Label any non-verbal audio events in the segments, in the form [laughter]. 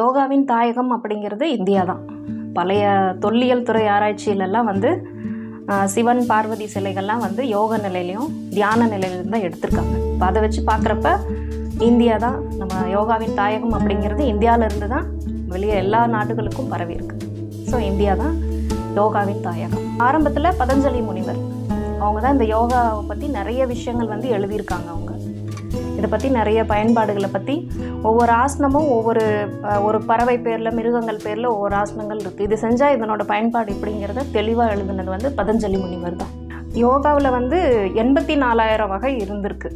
யோகாவின் தாயகம் அப்படிங்கிறது இந்தியா தான் பழைய தொல்லியல் துறை ஆராய்ச்சியிலெல்லாம் வந்து சிவன் பார்வதி சிலைகள்லாம் வந்து யோக நிலையிலையும் தியான நிலையிலும் தான் எடுத்திருக்காங்க இப்போ அதை வச்சு பார்க்குறப்ப இந்தியா தான் நம்ம யோகாவின் தாயகம் அப்படிங்கிறது இந்தியாவிலேருந்து தான் வெளியே எல்லா நாடுகளுக்கும் பரவி இருக்கு ஸோ இந்தியா தான் யோகாவின் தாயகம் ஆரம்பத்தில் பதஞ்சலி முனிவர் அவங்க தான் இந்த யோகாவை பற்றி நிறைய விஷயங்கள் வந்து எழுதியிருக்காங்க அவங்க இதை பற்றி நிறைய பயன்பாடுகளை பற்றி ஒவ்வொரு ஆசனமும் ஒவ்வொரு ஒரு பறவை பேரில் மிருகங்கள் பேரில் ஒவ்வொரு ஆசனங்கள் இருக்குது இது செஞ்சால் இதனோட பயன்பாடு இப்படிங்கிறத தெளிவாக எழுதுனது வந்து பதஞ்சலி முனிவர் தான் யோகாவில் வந்து எண்பத்தி நாலாயிரம் வகை இருந்திருக்கு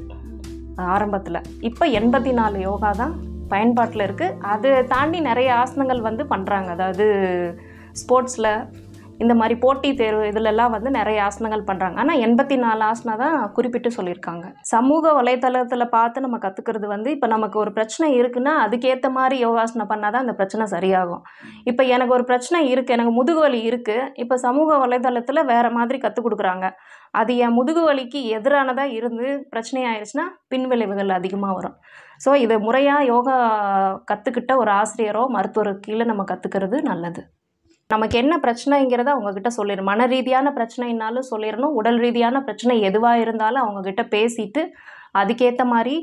ஆரம்பத்தில் இப்போ எண்பத்தி நாலு யோகா தான் பயன்பாட்டில் இருக்குது அதை தாண்டி நிறைய ஆசனங்கள் வந்து பண்ணுறாங்க அதாவது ஸ்போர்ட்ஸில் இந்த மாதிரி போட்டி தேர்வு இதுலெல்லாம் வந்து நிறைய ஆசனங்கள் பண்ணுறாங்க ஆனால் எண்பத்தி நாலு ஆசனம் தான் குறிப்பிட்டு சொல்லியிருக்காங்க சமூக வலைதளத்தில் பார்த்து நம்ம கற்றுக்கிறது வந்து இப்போ நமக்கு ஒரு பிரச்சனை இருக்குன்னா அதுக்கேற்ற மாதிரி யோகாசனம் பண்ணால் தான் அந்த பிரச்சனை சரியாகும் இப்போ எனக்கு ஒரு பிரச்சனை இருக்குது எனக்கு முதுகு வலி இருக்குது இப்போ சமூக வலைதளத்தில் வேறு மாதிரி கற்றுக் கொடுக்குறாங்க அது என் முதுகு வலிக்கு எதிரானதாக இருந்து பிரச்சனையாயிருச்சுன்னா பின்விளைவுகள் அதிகமாக வரும் ஸோ இதை முறையாக யோகா கற்றுக்கிட்ட ஒரு ஆசிரியரோ மருத்துவருக்கு கீழே நம்ம கற்றுக்கிறது நல்லது நமக்கு என்ன பிரச்சனைங்கிறத அவங்கக்கிட்ட சொல்லிடு மன ரீதியான பிரச்சனைனாலும் சொல்லிடணும் உடல் ரீதியான பிரச்சனை எதுவாக இருந்தாலும் அவங்கக்கிட்ட பேசிட்டு அதுக்கேற்ற மாதிரி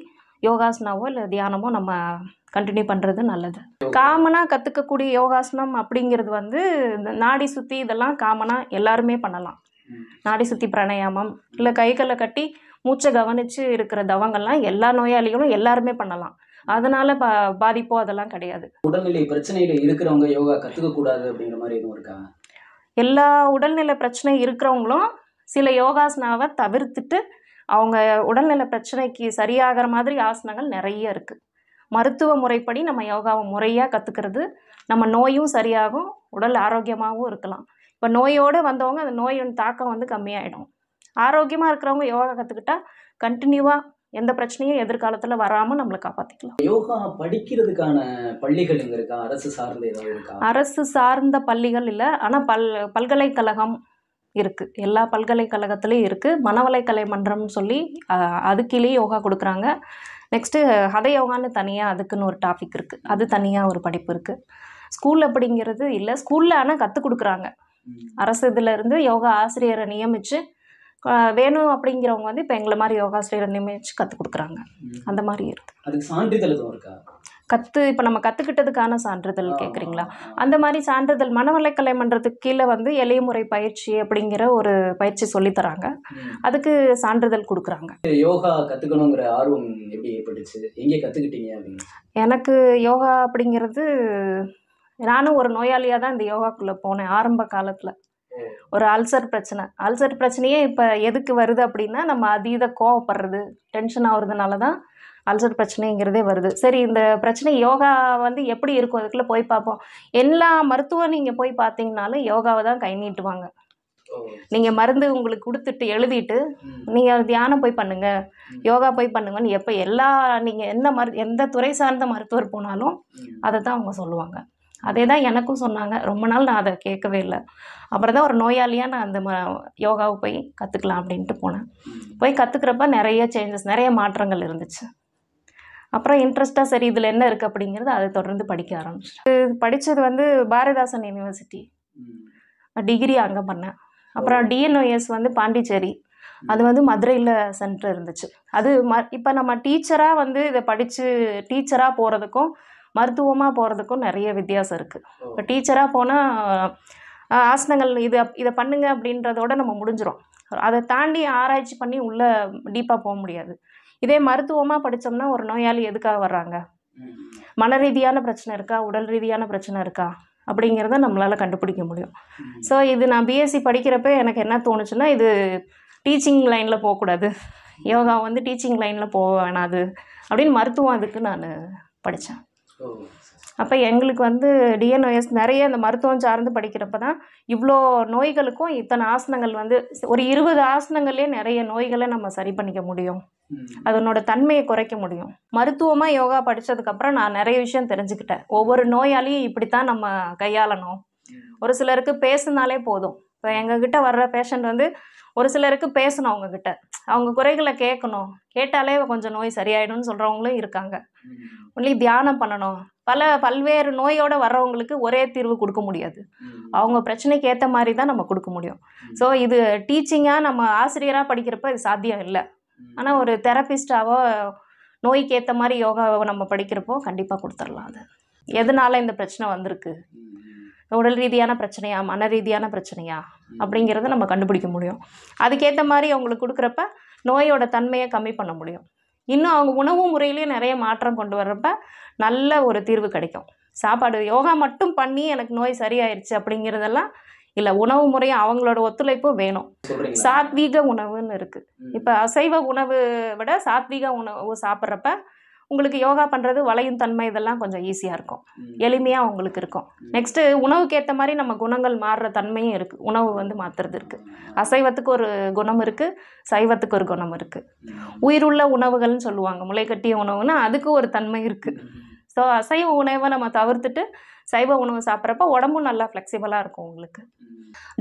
யோகாசனாவோ இல்லை தியானமோ நம்ம கண்டினியூ பண்ணுறது நல்லது காமனாக கற்றுக்கக்கூடிய யோகாசனம் அப்படிங்கிறது வந்து இந்த நாடி சுற்றி இதெல்லாம் காமனாக எல்லாருமே பண்ணலாம் நாடி சுற்றி பிராணாயாமம் இல்லை கைகளை கட்டி மூச்சை கவனித்து இருக்கிற தவங்கள்லாம் எல்லா நோயாளிகளும் எல்லாருமே பண்ணலாம் அதனால பா பாதிப்போ அதெல்லாம் கிடையாது உடல்நிலை பிரச்சனையில இருக்கிறவங்க யோகா கற்றுக்க கூடாது அப்படிங்கிற மாதிரி எதுவும் இருக்கா எல்லா உடல்நிலை பிரச்சனை இருக்கிறவங்களும் சில யோகாசனாவை தவிர்த்துட்டு அவங்க உடல்நிலை பிரச்சனைக்கு சரியாகிற மாதிரி ஆசனங்கள் நிறைய இருக்குது மருத்துவ முறைப்படி நம்ம யோகாவை முறையாக கற்றுக்கிறது நம்ம நோயும் சரியாகும் உடல் ஆரோக்கியமாகவும் இருக்கலாம் இப்போ நோயோடு வந்தவங்க அந்த நோயின் தாக்கம் வந்து கம்மியாயிடும் ஆரோக்கியமாக இருக்கிறவங்க யோகா கற்றுக்கிட்டா கண்டினியூவாக எந்த பிரச்சனையும் எதிர்காலத்தில் வராமல் நம்மளை காப்பாற்றிக்கலாம் யோகா படிக்கிறதுக்கான பள்ளிகள் இருக்கா அரசு சார்ந்த அரசு சார்ந்த பள்ளிகள் இல்லை ஆனால் பல் பல்கலைக்கழகம் இருக்குது எல்லா பல்கலைக்கழகத்துலேயும் இருக்குது மனவலைக்கலை மன்றம் சொல்லி அதுக்கிலே யோகா கொடுக்குறாங்க நெக்ஸ்ட்டு ஹத யோகான்னு தனியாக அதுக்குன்னு ஒரு டாபிக் இருக்குது அது தனியாக ஒரு படிப்பு இருக்குது ஸ்கூல் அப்படிங்கிறது இல்லை ஸ்கூலில் ஆனால் கற்றுக் கொடுக்குறாங்க அரசு இதுல இருந்து யோகா ஆசிரியரை நியமித்து வேணும் அப்படிங்கிறவங்க வந்து இப்போ எங்களை மாதிரி யோகா செய்கிற வச்சு கற்றுக் கொடுக்குறாங்க அந்த மாதிரி இருக்குது அதுக்கு சான்றிதழ் எதுவும் இருக்கா கற்று இப்போ நம்ம கற்றுக்கிட்டதுக்கான சான்றிதழ் கேட்குறீங்களா அந்த மாதிரி சான்றிதழ் மனவலைக்கலை மன்றத்துக்கு கீழே வந்து முறை பயிற்சி அப்படிங்கிற ஒரு பயிற்சி சொல்லித்தராங்க அதுக்கு சான்றிதழ் கொடுக்குறாங்க யோகா கற்றுக்கணுங்கிற ஆர்வம் எப்படி ஏற்பட்டுச்சு எங்கே கற்றுக்கிட்டீங்க எனக்கு யோகா அப்படிங்கிறது நானும் ஒரு நோயாளியாக தான் இந்த யோகாக்குள்ளே போனேன் ஆரம்ப காலத்தில் ஒரு அல்சர் பிரச்சனை அல்சர் பிரச்சனையே இப்போ எதுக்கு வருது அப்படின்னா நம்ம அதீத கோவப்படுறது டென்ஷன் ஆகுறதுனால தான் அல்சர் பிரச்சனைங்கிறதே வருது சரி இந்த பிரச்சனை யோகா வந்து எப்படி இருக்கும் அதுக்குள்ளே போய் பார்ப்போம் எல்லா மருத்துவம் நீங்கள் போய் பார்த்தீங்கனாலும் யோகாவை தான் கை நீட்டுவாங்க நீங்கள் மருந்து உங்களுக்கு கொடுத்துட்டு எழுதிட்டு நீங்கள் தியானம் போய் பண்ணுங்கள் யோகா போய் பண்ணுங்கன்னு எப்போ எல்லா நீங்கள் எந்த மரு எந்த துறை சார்ந்த மருத்துவர் போனாலும் அதை தான் அவங்க சொல்லுவாங்க அதே தான் எனக்கும் சொன்னாங்க ரொம்ப நாள் நான் அதை கேட்கவே இல்லை அப்புறம் தான் ஒரு நோயாளியாக நான் அந்த ம யோகாவை போய் கற்றுக்கலாம் அப்படின்ட்டு போனேன் போய் கற்றுக்கிறப்ப நிறைய சேஞ்சஸ் நிறைய மாற்றங்கள் இருந்துச்சு அப்புறம் இன்ட்ரெஸ்ட்டாக சரி இதில் என்ன இருக்குது அப்படிங்கிறது அதை தொடர்ந்து படிக்க ஆரம்பிச்சு படித்தது வந்து பாரதிதாசன் யூனிவர்சிட்டி டிகிரி அங்கே பண்ணேன் அப்புறம் டிஎன்ஓஎஸ் வந்து பாண்டிச்சேரி அது வந்து மதுரையில் சென்டர் இருந்துச்சு அது ம இப்போ நம்ம டீச்சராக வந்து இதை படித்து டீச்சராக போகிறதுக்கும் மருத்துவமாக போகிறதுக்கும் நிறைய வித்தியாசம் இருக்குது இப்போ டீச்சராக போனால் ஆசனங்கள் இது இதை பண்ணுங்க அப்படின்றதோட நம்ம முடிஞ்சிடும் அதை தாண்டி ஆராய்ச்சி பண்ணி உள்ளே டீப்பாக போக முடியாது இதே மருத்துவமாக படித்தோம்னா ஒரு நோயாளி எதுக்காக வர்றாங்க மன ரீதியான பிரச்சனை இருக்கா உடல் ரீதியான பிரச்சனை இருக்கா அப்படிங்கிறத நம்மளால் கண்டுபிடிக்க முடியும் ஸோ இது நான் பிஎஸ்சி படிக்கிறப்ப எனக்கு என்ன தோணுச்சுன்னா இது டீச்சிங் லைனில் போகக்கூடாது யோகா வந்து டீச்சிங் லைனில் போக வேணாது அப்படின்னு மருத்துவம் அதுக்கு நான் படித்தேன் அப்போ எங்களுக்கு வந்து டிஎன்ஓஎஸ் நிறைய இந்த மருத்துவம் சார்ந்து படிக்கிறப்ப தான் இவ்வளோ நோய்களுக்கும் இத்தனை ஆசனங்கள் வந்து ஒரு இருபது ஆசனங்கள்லேயே நிறைய நோய்களை நம்ம சரி பண்ணிக்க முடியும் அதனோட தன்மையை குறைக்க முடியும் மருத்துவமாக யோகா படித்ததுக்கப்புறம் நான் நிறைய விஷயம் தெரிஞ்சுக்கிட்டேன் ஒவ்வொரு நோயாளியும் இப்படித்தான் நம்ம கையாளணும் ஒரு சிலருக்கு பேசுனாலே போதும் இப்போ எங்ககிட்ட வர்ற பேஷண்ட் வந்து ஒரு சிலருக்கு பேசணும் அவங்கக்கிட்ட அவங்க குறைகளை கேட்கணும் கேட்டாலே கொஞ்சம் நோய் சரியாயிடும்னு சொல்கிறவங்களும் இருக்காங்க ஒன்லி தியானம் பண்ணணும் பல பல்வேறு நோயோடு வர்றவங்களுக்கு ஒரே தீர்வு கொடுக்க முடியாது அவங்க பிரச்சனைக்கு ஏற்ற மாதிரி தான் நம்ம கொடுக்க முடியும் ஸோ இது டீச்சிங்காக நம்ம ஆசிரியராக படிக்கிறப்ப இது சாத்தியம் இல்லை ஆனால் ஒரு தெரபிஸ்டாவோ நோய்க்கு ஏற்ற மாதிரி யோகாவை நம்ம படிக்கிறப்போ கண்டிப்பாக கொடுத்துடலாம் அது எதனால இந்த பிரச்சனை வந்திருக்கு உடல் ரீதியான பிரச்சனையா மன ரீதியான பிரச்சனையா அப்படிங்கிறத நம்ம கண்டுபிடிக்க முடியும் அதுக்கேற்ற மாதிரி அவங்களுக்கு கொடுக்குறப்ப நோயோட தன்மையை கம்மி பண்ண முடியும் இன்னும் அவங்க உணவு முறையிலேயும் நிறைய மாற்றம் கொண்டு வர்றப்ப நல்ல ஒரு தீர்வு கிடைக்கும் சாப்பாடு யோகா மட்டும் பண்ணி எனக்கு நோய் சரியாயிருச்சு அப்படிங்கிறதெல்லாம் இல்லை உணவு முறையும் அவங்களோட ஒத்துழைப்பும் வேணும் சாத்வீக உணவுன்னு இருக்குது இப்போ அசைவ உணவு விட சாத்வீக உணவு சாப்பிட்றப்ப உங்களுக்கு யோகா பண்ணுறது வளையும் தன்மை இதெல்லாம் கொஞ்சம் ஈஸியாக இருக்கும் எளிமையாக உங்களுக்கு இருக்கும் நெக்ஸ்ட்டு உணவுக்கு ஏற்ற மாதிரி நம்ம குணங்கள் மாறுற தன்மையும் இருக்குது உணவு வந்து மாற்றுறது இருக்குது அசைவத்துக்கு ஒரு குணம் இருக்குது சைவத்துக்கு ஒரு குணம் இருக்குது உயிருள்ள உணவுகள்னு சொல்லுவாங்க முளைக்கட்டிய உணவுன்னா அதுக்கு ஒரு தன்மை இருக்குது ஸோ அசைவ உணவை நம்ம தவிர்த்துட்டு சைவ உணவு சாப்பிட்றப்ப உடம்பும் நல்லா ஃப்ளெக்சிபிளாக இருக்கும் உங்களுக்கு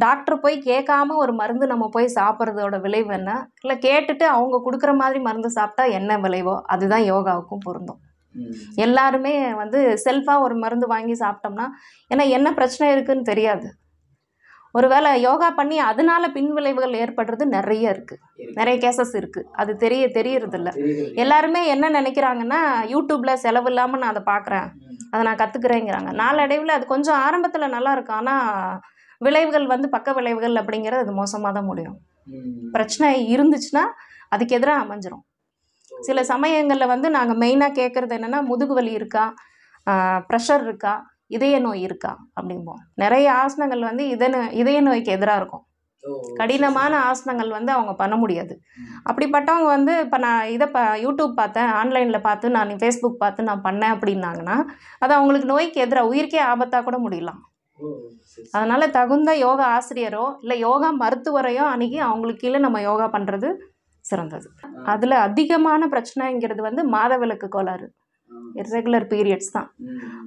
டாக்டர் போய் கேட்காம ஒரு மருந்து நம்ம போய் சாப்பிட்றதோட விளைவு என்ன இல்லை கேட்டுட்டு அவங்க கொடுக்குற மாதிரி மருந்து சாப்பிட்டா என்ன விளைவோ அதுதான் யோகாவுக்கும் பொருந்தும் எல்லாருமே வந்து செல்ஃபாக ஒரு மருந்து வாங்கி சாப்பிட்டோம்னா ஏன்னா என்ன பிரச்சனை இருக்குன்னு தெரியாது ஒருவேளை யோகா பண்ணி அதனால பின் விளைவுகள் ஏற்படுறது நிறைய இருக்குது நிறைய கேசஸ் இருக்குது அது தெரிய தெரியறதில்ல எல்லாருமே என்ன நினைக்கிறாங்கன்னா யூடியூப்பில் செலவு இல்லாம நான் அதை பார்க்குறேன் அதை நான் கற்றுக்குறேங்கிறாங்க நாளடைவில் அது கொஞ்சம் ஆரம்பத்தில் நல்லா இருக்கும் ஆனால் விளைவுகள் வந்து பக்க விளைவுகள் அப்படிங்கிறது அது மோசமாக தான் முடியும் பிரச்சனை இருந்துச்சுன்னா அதுக்கு எதிராக அமைஞ்சிரும் சில சமயங்களில் வந்து நாங்கள் மெயினாக கேட்குறது என்னென்னா முதுகு வலி இருக்கா ப்ரெஷர் இருக்கா இதய நோய் இருக்கா அப்படிம்போம் நிறைய ஆசனங்கள் வந்து இதய இதய நோய்க்கு எதிராக இருக்கும் கடினமான ஆசனங்கள் வந்து அவங்க பண்ண முடியாது அப்படிப்பட்டவங்க வந்து இப்போ நான் இதை ப யூடியூப் பார்த்தேன் ஆன்லைனில் பார்த்து நான் ஃபேஸ்புக் பார்த்து நான் பண்ணேன் அப்படின்னாங்கன்னா அது அவங்களுக்கு நோய்க்கு எதிராக உயிருக்கே ஆபத்தாக கூட முடியலாம் அதனால் தகுந்த யோகா ஆசிரியரோ இல்லை யோகா மருத்துவரையோ அணுகி அவங்களுக்கு கீழே நம்ம யோகா பண்ணுறது சிறந்தது அதில் அதிகமான பிரச்சனைங்கிறது வந்து மாதவிலக்கு கோளாறு இர்ரெகுலர் பீரியட்ஸ் தான்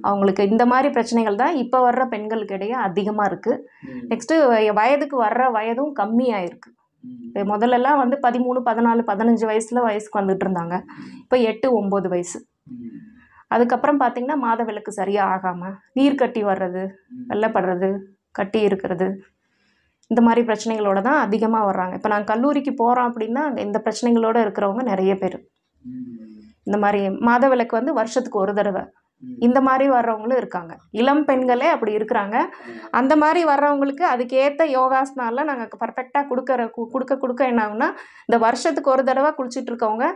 அவங்களுக்கு இந்த மாதிரி பிரச்சனைகள் தான் இப்போ வர்ற பெண்களுக்கு இடையே அதிகமாக இருக்குது நெக்ஸ்ட்டு வயதுக்கு வர்ற வயதும் கம்மியாக இருக்குது இப்போ முதல்லலாம் வந்து பதிமூணு பதினாலு பதினஞ்சு வயசில் வயசுக்கு வந்துட்டு இருந்தாங்க இப்போ எட்டு ஒம்பது வயசு அதுக்கப்புறம் பார்த்திங்கன்னா மாத விளக்கு சரியாக ஆகாமல் நீர் கட்டி வர்றது வெள்ளப்படுறது கட்டி இருக்கிறது இந்த மாதிரி பிரச்சனைகளோடு தான் அதிகமாக வர்றாங்க இப்போ நான் கல்லூரிக்கு போகிறோம் அப்படின்னா இந்த பிரச்சனைகளோடு இருக்கிறவங்க நிறைய பேர் இந்த மாதிரி மாத விளக்கு வந்து வருஷத்துக்கு ஒரு தடவை இந்த மாதிரி வர்றவங்களும் இருக்காங்க இளம் பெண்களே அப்படி இருக்கிறாங்க அந்த மாதிரி வர்றவங்களுக்கு அதுக்கேற்ற யோகாசனாலாம் நாங்கள் பர்ஃபெக்டாக கொடுக்குற கொடுக்க கொடுக்க என்ன ஆகுனா இந்த வருஷத்துக்கு ஒரு தடவை குளிச்சுட்டு இருக்கவங்க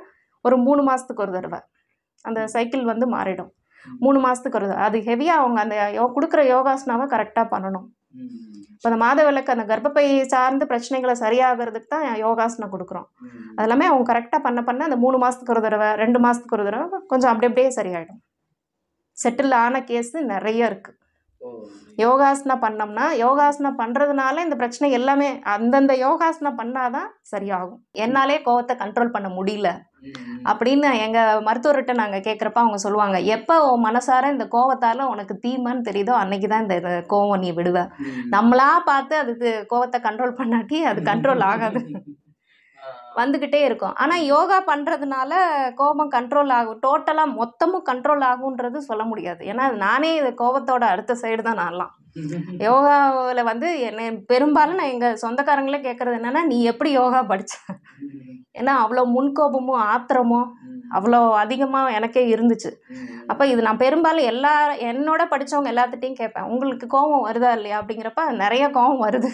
ஒரு மூணு மாதத்துக்கு ஒரு தடவை அந்த சைக்கிள் வந்து மாறிடும் மூணு மாதத்துக்கு ஒரு அது ஹெவியாக அவங்க அந்த யோ கொடுக்குற யோகாசனாவை கரெக்டாக பண்ணணும் இப்போ அந்த மாதவிலக்கு அந்த கர்ப்பப்பை சார்ந்து பிரச்சனைகளை சரியாகிறதுக்கு தான் யோகாசனம் கொடுக்குறோம் அதெல்லாமே அவங்க கரெக்டாக பண்ண பண்ண அந்த மூணு மாதத்துக்கு ஒரு தடவை ரெண்டு மாதத்துக்கு ஒரு தடவை கொஞ்சம் அப்படி அப்படியே சரியாயிடும் செட்டில் ஆன கேஸு நிறைய இருக்குது யோகாசனம் பண்ணோம்னா யோகாசனம் பண்ணுறதுனால இந்த பிரச்சனை எல்லாமே அந்தந்த யோகாசனம் பண்ணாதான் சரியாகும் என்னாலே கோவத்தை கண்ட்ரோல் பண்ண முடியல அப்படின்னு எங்கள் மருத்துவர்கிட்ட நாங்கள் கேட்குறப்ப அவங்க சொல்லுவாங்க எப்போ உன் மனசார இந்த கோவத்தால உனக்கு தீமைன்னு தெரியுதோ அன்னைக்கு தான் இந்த கோவம் நீ விடுவ நம்மளா பார்த்து அதுக்கு கோவத்தை கண்ட்ரோல் பண்ணாட்டி அது கண்ட்ரோல் ஆகாது [laughs] வந்துக்கிட்டே இருக்கும் ஆனால் யோகா பண்ணுறதுனால கோபம் கண்ட்ரோல் ஆகும் டோட்டலாக மொத்தமும் கண்ட்ரோல் ஆகுன்றது சொல்ல முடியாது ஏன்னா நானே இது கோபத்தோட அடுத்த சைடு தான் நான்லாம் யோகாவில் வந்து என்னை பெரும்பாலும் நான் எங்கள் சொந்தக்காரங்களே கேட்குறது என்னென்னா நீ எப்படி யோகா படித்த ஏன்னா அவ்வளோ முன்கோபமும் ஆத்திரமும் அவ்வளோ அதிகமாக எனக்கே இருந்துச்சு அப்போ இது நான் பெரும்பாலும் எல்லா என்னோட படித்தவங்க எல்லாத்துட்டையும் கேட்பேன் உங்களுக்கு கோபம் வருதா இல்லையா அப்படிங்கிறப்ப நிறைய கோபம் வருது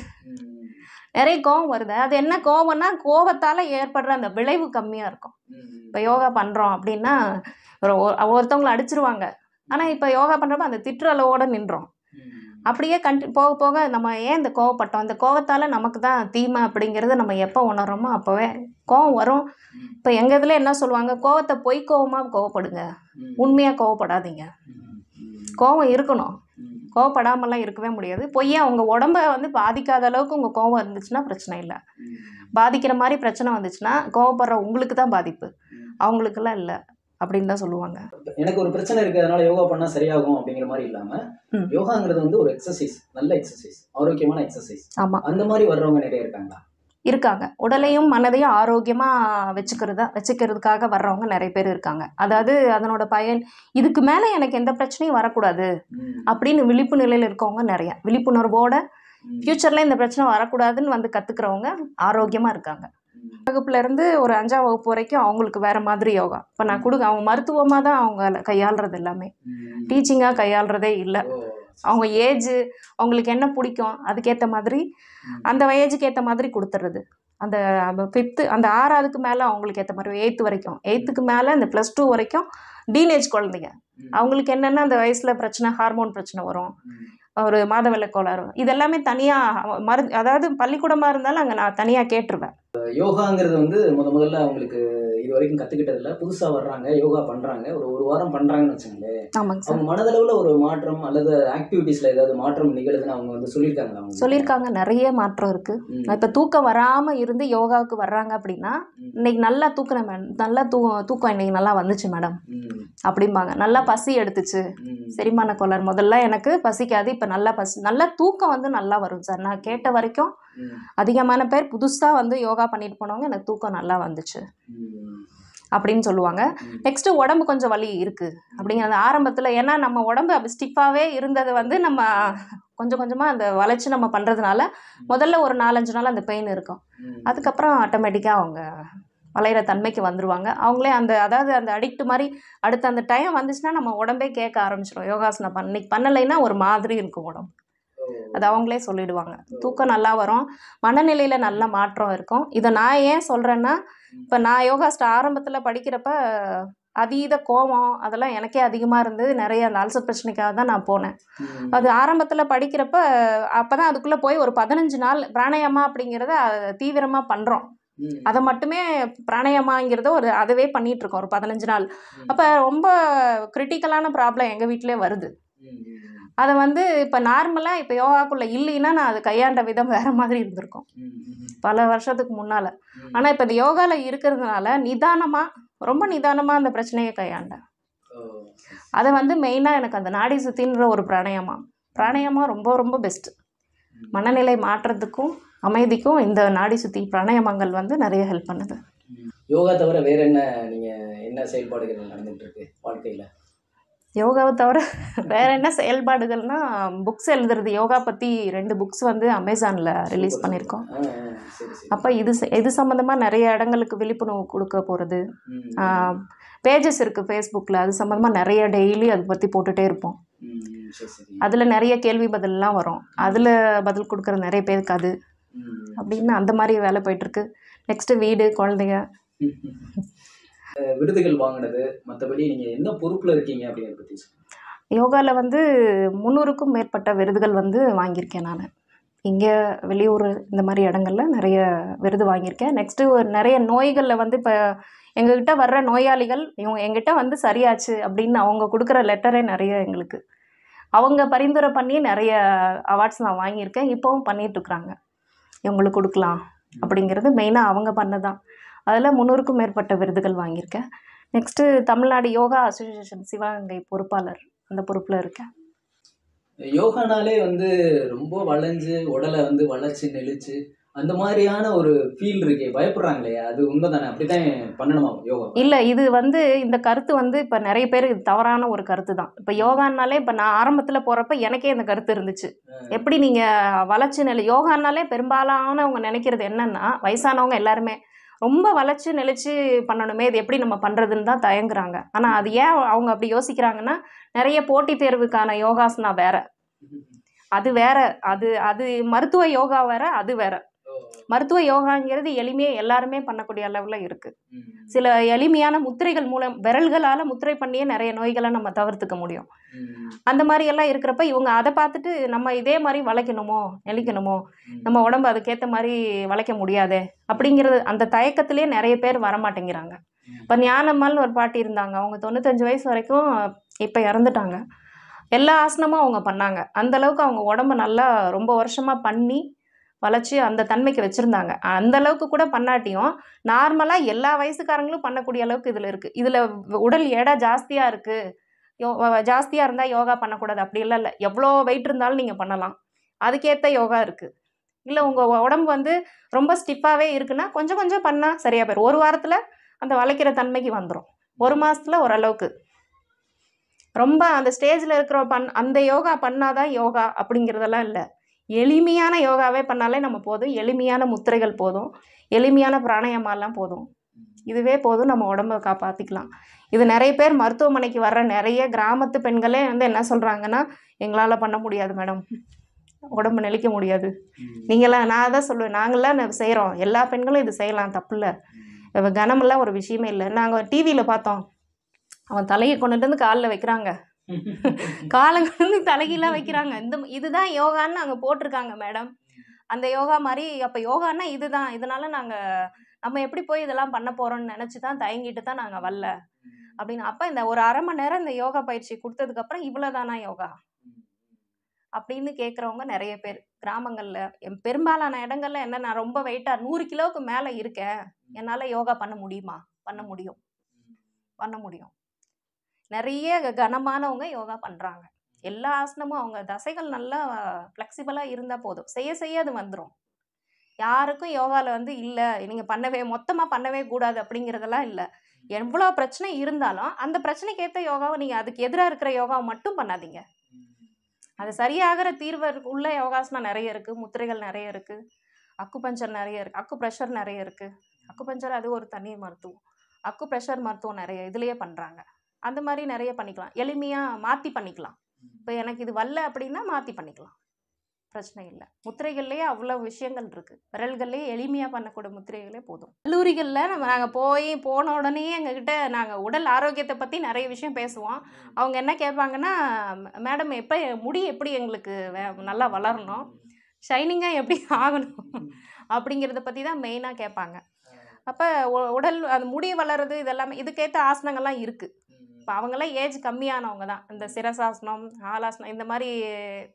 நிறைய கோவம் வருது அது என்ன கோவம்னா கோபத்தால ஏற்படுற அந்த விளைவு கம்மியாக இருக்கும் இப்போ யோகா பண்ணுறோம் அப்படின்னா ஒரு ஒருத்தவங்களை அடிச்சிருவாங்க ஆனால் இப்போ யோகா பண்றப்ப அந்த திட்டுறளவோட நின்றோம் அப்படியே கண்டி போக போக நம்ம ஏன் இந்த கோவப்பட்டோம் அந்த கோவத்தால் நமக்கு தான் தீமை அப்படிங்கறத நம்ம எப்போ உணர்றோமோ அப்போவே கோவம் வரும் இப்போ எங்கள் இதில் என்ன சொல்லுவாங்க கோவத்தை பொய் கோவமாக கோவப்படுங்க உண்மையாக கோவப்படாதீங்க கோவம் இருக்கணும் கோவப்படாமலாம் இருக்கவே முடியாது பொய்யா உங்கள் உடம்ப வந்து பாதிக்காத அளவுக்கு உங்கள் கோவம் இருந்துச்சுன்னா பிரச்சனை இல்லை பாதிக்கிற மாதிரி பிரச்சனை வந்துச்சுன்னா கோவப்படுற உங்களுக்கு தான் பாதிப்பு அவங்களுக்கெல்லாம் இல்லை அப்படின்னு தான் சொல்லுவாங்க எனக்கு ஒரு பிரச்சனை இருக்கு அதனால யோகா பண்ணா சரியாகும் அப்படிங்கிற மாதிரி இல்லாம யோகாங்கிறது வந்து ஒரு எக்ஸசைஸ் நல்ல எக்ஸசைஸ் ஆரோக்கியமான எக்ஸசைஸ் ஆமா அந்த மாதிரி வர்றவங்க நிறைய இருக்காங்களா இருக்காங்க உடலையும் மனதையும் ஆரோக்கியமாக வச்சுக்கிறதா வச்சுக்கிறதுக்காக வர்றவங்க நிறைய பேர் இருக்காங்க அதாவது அதனோட பயன் இதுக்கு மேலே எனக்கு எந்த பிரச்சனையும் வரக்கூடாது அப்படின்னு விழிப்பு நிலையில் இருக்கவங்க நிறையா விழிப்புணர்வோட ஃப்யூச்சரில் இந்த பிரச்சனை வரக்கூடாதுன்னு வந்து கற்றுக்கிறவங்க ஆரோக்கியமாக இருக்காங்க வகுப்புலேருந்து ஒரு அஞ்சாம் வகுப்பு வரைக்கும் அவங்களுக்கு வேறு மாதிரி யோகா இப்போ நான் கொடுக்க அவங்க மருத்துவமாக தான் அவங்க கையாளுறது எல்லாமே டீச்சிங்காக கையாளுறதே இல்லை அவங்க ஏஜு அவங்களுக்கு என்ன பிடிக்கும் அதுக்கேற்ற மாதிரி அந்த வயேஜுக்கு ஏற்ற மாதிரி கொடுத்துட்றது அந்த ஃபிஃப்த்து அந்த ஆறாவதுக்கு மேலே அவங்களுக்கு ஏற்ற மாதிரி எயித்து வரைக்கும் எயித்துக்கு மேலே அந்த ப்ளஸ் டூ வரைக்கும் டீனேஜ் குழந்தைங்க அவங்களுக்கு என்னென்ன அந்த வயசில் பிரச்சனை ஹார்மோன் பிரச்சனை வரும் ஒரு மாதவெள்ள கோளாறு இதெல்லாமே தனியாக மரு அதாவது பள்ளிக்கூடமாக இருந்தாலும் அங்கே நான் தனியாக கேட்டுருவேன் யோகாங்கிறது வந்து முத முதல்ல அவங்களுக்கு இது வரைக்கும் கத்துக்கிட்டதுல புதுசாக வர்றாங்க யோகா பண்ணுறாங்க ஒரு ஒரு வாரம் பண்றாங்கன்னு வச்சுங்களேன் அவங்க மனதளவுல ஒரு மாற்றம் அல்லது ஆக்டிவிட்டிஸ்ல ஏதாவது மாற்றம் நிகழுதுன்னு அவங்க வந்து சொல்லியிருக்காங்களா சொல்லியிருக்காங்க நிறைய மாற்றம் இருக்கு இப்போ தூக்கம் வராமல் இருந்து யோகாவுக்கு வர்றாங்க அப்படின்னா இன்னைக்கு நல்லா தூக்குறேன் மேடம் நல்லா தூ தூக்கம் இன்னைக்கு நல்லா வந்துச்சு மேடம் அப்படிம்பாங்க நல்லா பசி எடுத்துச்சு செரிமான கோளாறு முதல்ல எனக்கு பசிக்காது இப்போ நல்லா பசி நல்லா தூக்கம் வந்து நல்லா வரும் சார் நான் கேட்ட வரைக்கும் அதிகமான பேர் புதுசாக வந்து யோகா பண்ணிட்டு போனவங்க எனக்கு தூக்கம் நல்லா வந்துச்சு அப்படின்னு சொல்லுவாங்க நெக்ஸ்ட்டு உடம்பு கொஞ்சம் வலி இருக்குது அப்படிங்கிறது ஆரம்பத்தில் ஏன்னா நம்ம உடம்பு அப்படி ஸ்டிஃபாகவே இருந்தது வந்து நம்ம கொஞ்சம் கொஞ்சமாக அந்த வளைச்சி நம்ம பண்ணுறதுனால முதல்ல ஒரு நாலஞ்சு நாள் அந்த பெயின் இருக்கும் அதுக்கப்புறம் ஆட்டோமேட்டிக்காக அவங்க வளையிற தன்மைக்கு வந்துடுவாங்க அவங்களே அந்த அதாவது அந்த அடிக்ட் மாதிரி அடுத்த அந்த டைம் வந்துச்சுன்னா நம்ம உடம்பே கேட்க ஆரம்பிச்சிடும் யோகாசனம் பண்ணி பண்ணலைன்னா ஒரு மாதிரி இருக்கும் உடம்பு அது அவங்களே சொல்லிடுவாங்க தூக்கம் நல்லா வரும் மனநிலையில் நல்ல மாற்றம் இருக்கும் இதை நான் ஏன் சொல்கிறேன்னா இப்போ நான் யோகாஸ்ட் ஆரம்பத்தில் படிக்கிறப்ப அதீத கோபம் அதெல்லாம் எனக்கே அதிகமாக இருந்தது நிறைய அந்த அல்சர் பிரச்சனைக்காக தான் நான் போனேன் அது ஆரம்பத்தில் படிக்கிறப்ப அப்போ தான் அதுக்குள்ளே போய் ஒரு பதினஞ்சு நாள் பிராணாயாமா அப்படிங்கிறத தீவிரமாக பண்ணுறோம் அதை மட்டுமே பிராணயமாங்கிறத ஒரு அதுவே பண்ணிட்டு இருக்கோம் ஒரு பதினஞ்சு நாள் அப்போ ரொம்ப கிரிட்டிக்கலான ப்ராப்ளம் எங்கள் வீட்டிலே வருது அதை வந்து இப்போ நார்மலாக இப்போ யோகாக்குள்ளே இல்லைன்னா நான் அது கையாண்ட விதம் வேறு மாதிரி இருந்திருக்கும் பல வருஷத்துக்கு முன்னால் ஆனால் இப்போ இந்த யோகாவில் இருக்கிறதுனால நிதானமாக ரொம்ப நிதானமாக அந்த பிரச்சனையை கையாண்டேன் அதை வந்து மெயினாக எனக்கு அந்த நாடி சுத்தின்ற ஒரு பிராணயமா பிராணயமாக ரொம்ப ரொம்ப பெஸ்ட்டு மனநிலை மாற்றத்துக்கும் அமைதிக்கும் இந்த நாடி சுத்தி பிராணயமங்கள் வந்து நிறைய ஹெல்ப் பண்ணுது யோகா தவிர வேற என்ன நீங்கள் என்ன செயல்பாடுகள் நடந்துகிட்டு இருக்கு வாழ்க்கையில் யோகாவை தவிர வேறு என்ன செயல்பாடுகள்னா புக்ஸ் எழுதுறது யோகா பற்றி ரெண்டு புக்ஸ் வந்து அமேசானில் ரிலீஸ் பண்ணியிருக்கோம் அப்போ இது இது சம்மந்தமாக நிறைய இடங்களுக்கு விழிப்புணர்வு கொடுக்க போகிறது பேஜஸ் இருக்குது ஃபேஸ்புக்கில் அது சம்மந்தமாக நிறைய டெய்லி அதை பற்றி போட்டுட்டே இருப்போம் அதில் நிறைய கேள்வி பதிலெலாம் வரும் அதில் பதில் கொடுக்குற நிறைய பேருக்கு அது அப்படின்னு அந்த மாதிரி வேலை போயிட்டுருக்கு நெக்ஸ்ட்டு வீடு குழந்தைங்க [laughs] விருதுகள் வாங்கினது மற்றபடி நீங்கள் என்ன பொறுப்பில் இருக்கீங்க அப்படிங்கிறத பற்றி யோகாவில் வந்து முந்நூறுக்கும் மேற்பட்ட விருதுகள் வந்து வாங்கியிருக்கேன் நான் இங்கே வெளியூர் இந்த மாதிரி இடங்கள்ல நிறைய விருது வாங்கியிருக்கேன் நெக்ஸ்ட்டு நிறைய நோய்களில் வந்து இப்போ எங்ககிட்ட வர்ற நோயாளிகள் இவங்க எங்கிட்ட வந்து சரியாச்சு அப்படின்னு அவங்க கொடுக்குற லெட்டரே நிறைய எங்களுக்கு அவங்க பரிந்துரை பண்ணி நிறைய அவார்ட்ஸ் நான் வாங்கியிருக்கேன் இப்போவும் பண்ணிட்டுருக்குறாங்க இவங்களுக்கு கொடுக்கலாம் அப்படிங்கிறது மெயினாக அவங்க பண்ணதான் அதில் முந்நூறுக்கும் மேற்பட்ட விருதுகள் வாங்கியிருக்கேன் next Tamil Nadu yoga association Sivaganga பொறுப்பாளர் அந்த பொறுப்பில் இருக்கேன் யோகானாலே வந்து ரொம்ப வளைஞ்சு உடலை வந்து வளைச்சு நெளிச்சு அந்த மாதிரியான ஒரு ஃபீல் இருக்கே இல்லையா அது உண்மைதானே அப்படித்தான் பண்ணணுமா யோகா இல்லை இது வந்து இந்த கருத்து வந்து இப்போ நிறைய பேர் தவறான ஒரு கருத்து தான் இப்போ யோகானாலே இப்போ நான் ஆரம்பத்தில் போகிறப்ப எனக்கே இந்த கருத்து இருந்துச்சு எப்படி நீங்கள் வளர்ச்சி நிலை யோகானாலே பெரும்பாலானவங்க நினைக்கிறது என்னன்னா வயசானவங்க எல்லாருமே ரொம்ப வளைச்சு நெளிச்சு பண்ணணுமே இது எப்படி நம்ம பண்ணுறதுன்னு தான் தயங்குறாங்க ஆனால் அது ஏன் அவங்க அப்படி யோசிக்கிறாங்கன்னா நிறைய போட்டித் தேர்வுக்கான யோகாசனா வேற அது வேற அது அது மருத்துவ யோகா வேற அது வேற மருத்துவ யோகாங்கிறது எளிமையாக எல்லாருமே பண்ணக்கூடிய அளவில் இருக்குது சில எளிமையான முத்திரைகள் மூலம் விரல்களால் முத்திரை பண்ணியே நிறைய நோய்களை நம்ம தவிர்த்துக்க முடியும் அந்த மாதிரி எல்லாம் இருக்கிறப்ப இவங்க அதை பார்த்துட்டு நம்ம இதே மாதிரி வளைக்கணுமோ நெளிக்கணுமோ நம்ம உடம்பு அதுக்கேற்ற மாதிரி வளைக்க முடியாது அப்படிங்கிறது அந்த தயக்கத்திலே நிறைய பேர் வரமாட்டேங்கிறாங்க இப்போ ஞானம்மாள்னு ஒரு பாட்டி இருந்தாங்க அவங்க தொண்ணூத்தஞ்சு வயசு வரைக்கும் இப்போ இறந்துட்டாங்க எல்லா ஆசனமும் அவங்க பண்ணாங்க அந்த அளவுக்கு அவங்க உடம்பு நல்லா ரொம்ப வருஷமாக பண்ணி வளர்ச்சி அந்த தன்மைக்கு வச்சுருந்தாங்க அந்த அளவுக்கு கூட பண்ணாட்டியும் நார்மலாக எல்லா வயசுக்காரங்களும் பண்ணக்கூடிய அளவுக்கு இதில் இருக்குது இதில் உடல் எடை ஜாஸ்தியாக இருக்குது ஜாஸ்தியாக இருந்தால் யோகா பண்ணக்கூடாது அப்படி இல்லை இல்லை எவ்வளோ வெயிட் இருந்தாலும் நீங்கள் பண்ணலாம் அதுக்கேற்ற யோகா இருக்குது இல்லை உங்கள் உடம்பு வந்து ரொம்ப ஸ்டிஃபாகவே இருக்குன்னா கொஞ்சம் கொஞ்சம் பண்ணால் சரியாக போயிடும் ஒரு வாரத்தில் அந்த வளைக்கிற தன்மைக்கு வந்துடும் ஒரு மாதத்தில் ஓரளவுக்கு ரொம்ப அந்த ஸ்டேஜில் இருக்கிற பண் அந்த யோகா பண்ணாதான் யோகா அப்படிங்கிறதெல்லாம் இல்லை எளிமையான யோகாவே பண்ணாலே நம்ம போதும் எளிமையான முத்திரைகள் போதும் எளிமையான பிராணயமாலாம் போதும் இதுவே போதும் நம்ம உடம்பை காப்பாற்றிக்கலாம் இது நிறைய பேர் மருத்துவமனைக்கு வர்ற நிறைய கிராமத்து பெண்களே வந்து என்ன சொல்கிறாங்கன்னா எங்களால் பண்ண முடியாது மேடம் உடம்பு நிலைக்க முடியாது நீங்களாம் நான் தான் சொல்லுவேன் நாங்களாம் செய்கிறோம் எல்லா பெண்களும் இது செய்யலாம் தப்பு இல்லை கனமெல்லாம் ஒரு விஷயமே இல்லை நாங்கள் டிவியில் பார்த்தோம் அவன் தலையை கொண்டுட்டு வந்து காலில் வைக்கிறாங்க [laughs] காலை தலைகீழாக வைக்கிறாங்க இந்த இதுதான் யோகான்னு அங்கே போட்டிருக்காங்க மேடம் அந்த யோகா மாதிரி அப்போ யோகான்னா இதுதான் இதனால நாங்கள் நம்ம எப்படி போய் இதெல்லாம் பண்ண போகிறோம்னு நினச்சி தான் தயங்கிட்டு தான் நாங்கள் வரல அப்படின்னு அப்போ இந்த ஒரு அரை மணி நேரம் இந்த யோகா பயிற்சி கொடுத்ததுக்கப்புறம் இவ்வளோதானா யோகா அப்படின்னு கேட்குறவங்க நிறைய பேர் கிராமங்களில் என் பெரும்பாலான இடங்கள்ல என்ன நான் ரொம்ப வெயிட்டாக நூறு கிலோவுக்கு மேலே இருக்கேன் என்னால் யோகா பண்ண முடியுமா பண்ண முடியும் பண்ண முடியும் நிறைய கனமானவங்க யோகா பண்ணுறாங்க எல்லா ஆசனமும் அவங்க தசைகள் நல்லா ஃப்ளெக்சிபிளாக இருந்தால் போதும் செய்ய செய்ய அது வந்துடும் யாருக்கும் யோகாவில் வந்து இல்லை நீங்கள் பண்ணவே மொத்தமாக பண்ணவே கூடாது அப்படிங்கிறதெல்லாம் இல்லை எவ்வளோ பிரச்சனை இருந்தாலும் அந்த பிரச்சனைக்கேற்ற யோகாவை நீங்கள் அதுக்கு எதிராக இருக்கிற யோகாவை மட்டும் பண்ணாதீங்க அது சரியாகிற தீர்வு உள்ள யோகாசனம் நிறைய இருக்குது முத்திரைகள் நிறைய இருக்குது அக்கு பஞ்சர் நிறைய இருக்குது அக்கு ப்ரெஷர் நிறைய இருக்குது அக்கு பஞ்சர் அது ஒரு தனி மருத்துவம் அக்கு ப்ரெஷர் மருத்துவம் நிறைய இதுலேயே பண்ணுறாங்க அந்த மாதிரி நிறைய பண்ணிக்கலாம் எளிமையாக மாற்றி பண்ணிக்கலாம் இப்போ எனக்கு இது வரல அப்படின்னா மாற்றி பண்ணிக்கலாம் பிரச்சனை இல்லை முத்திரைகள்லேயே அவ்வளோ விஷயங்கள் இருக்குது விரல்கள்லேயே எளிமையாக பண்ணக்கூடிய முத்திரைகளே போதும் கல்லூரிகளில் நம்ம நாங்கள் போய் போன உடனே எங்ககிட்ட நாங்கள் உடல் ஆரோக்கியத்தை பற்றி நிறைய விஷயம் பேசுவோம் அவங்க என்ன கேட்பாங்கன்னா மேடம் எப்போ முடி எப்படி எங்களுக்கு நல்லா வளரணும் ஷைனிங்காக எப்படி ஆகணும் அப்படிங்கிறத பற்றி தான் மெயினாக கேட்பாங்க அப்போ உடல் அந்த முடி வளருது இதெல்லாமே இதுக்கேற்ற ஆசனங்கள்லாம் இருக்குது இப்போ அவங்களாம் ஏஜ் கம்மியானவங்க தான் இந்த சிரசாசனம் ஆலாசனம் இந்த மாதிரி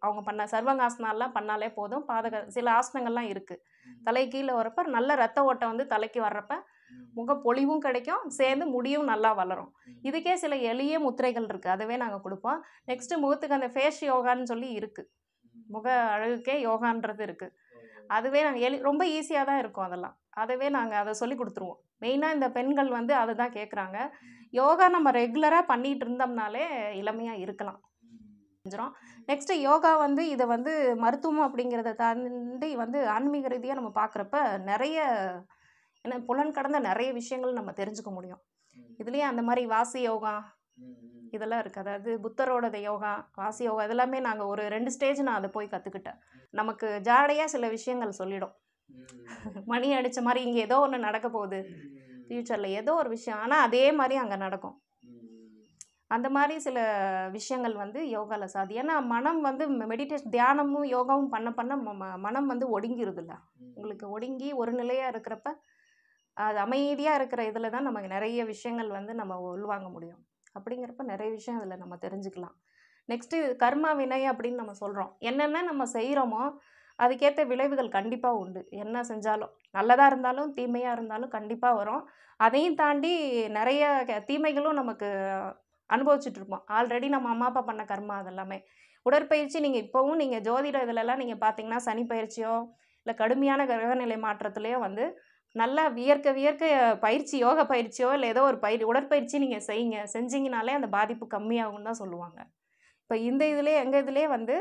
அவங்க பண்ண சர்வங்காசனாலாம் பண்ணாலே போதும் பாதக சில ஆசனங்கள்லாம் இருக்குது தலை கீழே வரப்ப நல்ல ரத்த ஓட்டம் வந்து தலைக்கு வர்றப்ப பொலிவும் கிடைக்கும் சேர்ந்து முடியும் நல்லா வளரும் இதுக்கே சில எளிய முத்திரைகள் இருக்குது அதுவே நாங்கள் கொடுப்போம் நெக்ஸ்ட்டு முகத்துக்கு அந்த ஃபேஷ் யோகான்னு சொல்லி இருக்குது முக அழகுக்கே யோகான்றது இருக்குது அதுவே நாங்கள் எளி ரொம்ப ஈஸியாக தான் இருக்கும் அதெல்லாம் அதுவே நாங்கள் அதை சொல்லி கொடுத்துருவோம் மெயினாக இந்த பெண்கள் வந்து அதை தான் கேட்குறாங்க யோகா நம்ம ரெகுலராக பண்ணிகிட்டு இருந்தோம்னாலே இளமையாக இருக்கலாம் செஞ்சிடும் நெக்ஸ்ட்டு யோகா வந்து இதை வந்து மருத்துவம் அப்படிங்கிறத தாண்டி வந்து ஆன்மீக ரீதியாக நம்ம பார்க்குறப்ப நிறைய ஏன்னா புலன் கடந்த நிறைய விஷயங்கள் நம்ம தெரிஞ்சுக்க முடியும் இதுலேயே அந்த மாதிரி வாசி யோகா இதெல்லாம் இருக்குது அதாவது புத்தரோடத யோகா வாசி யோகா இதெல்லாமே நாங்கள் ஒரு ரெண்டு ஸ்டேஜ் நான் அதை போய் கற்றுக்கிட்டேன் நமக்கு ஜாடையாக சில விஷயங்கள் சொல்லிடும் மணி அடித்த மாதிரி இங்கே ஏதோ ஒன்று நடக்க போகுது ஃப்யூச்சரில் ஏதோ ஒரு விஷயம் ஆனால் அதே மாதிரி அங்கே நடக்கும் அந்த மாதிரி சில விஷயங்கள் வந்து யோகாவில் சாதி ஏன்னா மனம் வந்து மெடிடேஷன் தியானமும் யோகாவும் பண்ண பண்ண மனம் வந்து ஒடுங்கிருதுல்ல உங்களுக்கு ஒடுங்கி ஒரு நிலையாக இருக்கிறப்ப அது அமைதியாக இருக்கிற இதில் தான் நமக்கு நிறைய விஷயங்கள் வந்து நம்ம உள்வாங்க முடியும் அப்படிங்கிறப்ப நிறைய விஷயம் அதில் நம்ம தெரிஞ்சுக்கலாம் நெக்ஸ்ட்டு கர்மா வினை அப்படின்னு நம்ம சொல்கிறோம் என்னென்ன நம்ம செய்கிறோமோ அதுக்கேற்ற விளைவுகள் கண்டிப்பாக உண்டு என்ன செஞ்சாலும் நல்லதாக இருந்தாலும் தீமையாக இருந்தாலும் கண்டிப்பாக வரும் அதையும் தாண்டி நிறைய தீமைகளும் நமக்கு அனுபவிச்சுட்ருப்போம் ஆல்ரெடி நம்ம அம்மா அப்பா பண்ண கர்மா அதெல்லாமே உடற்பயிற்சி நீங்கள் இப்போவும் நீங்கள் ஜோதிட இதிலெல்லாம் நீங்கள் பார்த்தீங்கன்னா சனி பயிற்சியோ இல்லை கடுமையான கிரகநிலை மாற்றத்துலேயோ வந்து நல்லா வியர்க்க வியர்க்க பயிற்சி யோக பயிற்சியோ இல்லை ஏதோ ஒரு பயிர் உடற்பயிற்சி நீங்கள் செய்யுங்க செஞ்சீங்கனாலே அந்த பாதிப்பு கம்மியாகும்னு தான் சொல்லுவாங்க இப்போ இந்த இதுலேயே எங்கள் இதுலேயே வந்து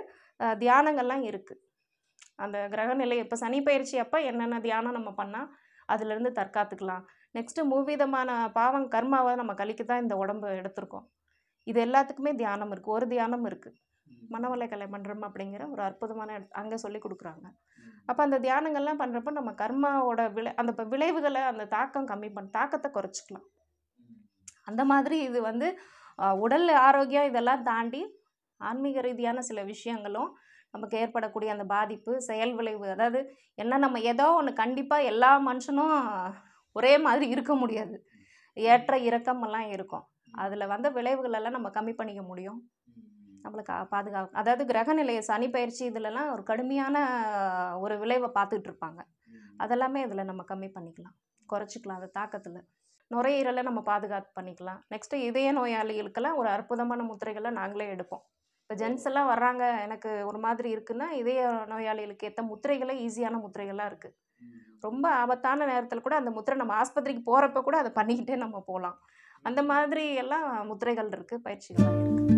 தியானங்கள்லாம் இருக்குது அந்த கிரக நிலை இப்போ சனி பயிற்சி அப்போ என்னென்ன தியானம் நம்ம பண்ணால் அதுலேருந்து தற்காத்துக்கலாம் நெக்ஸ்ட்டு மூவிதமான பாவம் கர்மாவை நம்ம கழிக்க தான் இந்த உடம்பு எடுத்திருக்கோம் இது எல்லாத்துக்குமே தியானம் இருக்குது ஒரு தியானம் இருக்குது மனவலை கலை மன்றம் அப்படிங்கிற ஒரு அற்புதமான அங்கே சொல்லி கொடுக்குறாங்க அப்போ அந்த தியானங்கள்லாம் பண்ணுறப்ப நம்ம கர்மாவோட விளை அந்த இப்போ விளைவுகளை அந்த தாக்கம் கம்மி பண்ண தாக்கத்தை குறைச்சிக்கலாம் அந்த மாதிரி இது வந்து உடல் ஆரோக்கியம் இதெல்லாம் தாண்டி ஆன்மீக ரீதியான சில விஷயங்களும் நமக்கு ஏற்படக்கூடிய அந்த பாதிப்பு செயல் விளைவு அதாவது என்ன நம்ம ஏதோ ஒன்று கண்டிப்பாக எல்லா மனுஷனும் ஒரே மாதிரி இருக்க முடியாது ஏற்ற இறக்கமெல்லாம் இருக்கும் அதில் வந்த விளைவுகளெல்லாம் நம்ம கம்மி பண்ணிக்க முடியும் நம்மளுக்கு பாதுகாக்கும் அதாவது கிரகநிலைய சனி பயிற்சி இதிலலாம் ஒரு கடுமையான ஒரு விளைவை பார்த்துட்டு இருப்பாங்க அதெல்லாமே இதில் நம்ம கம்மி பண்ணிக்கலாம் குறைச்சிக்கலாம் அந்த தாக்கத்தில் நுரையீரலை நம்ம பாதுகாப்பு பண்ணிக்கலாம் நெக்ஸ்ட்டு இதய நோயாளிகளுக்கெல்லாம் ஒரு அற்புதமான முத்திரைகளை நாங்களே எடுப்போம் இப்போ ஜென்ஸ் எல்லாம் வர்றாங்க எனக்கு ஒரு மாதிரி இருக்குன்னா இதய நோயாளிகளுக்கு ஏற்ற முத்திரைகளே ஈஸியான முத்திரைகள்லாம் இருக்குது ரொம்ப ஆபத்தான நேரத்தில் கூட அந்த முத்திரை நம்ம ஆஸ்பத்திரிக்கு போகிறப்ப கூட அதை பண்ணிக்கிட்டே நம்ம போகலாம் அந்த மாதிரி எல்லாம் முத்திரைகள் இருக்குது பயிற்சிகள்லாம் இருக்குது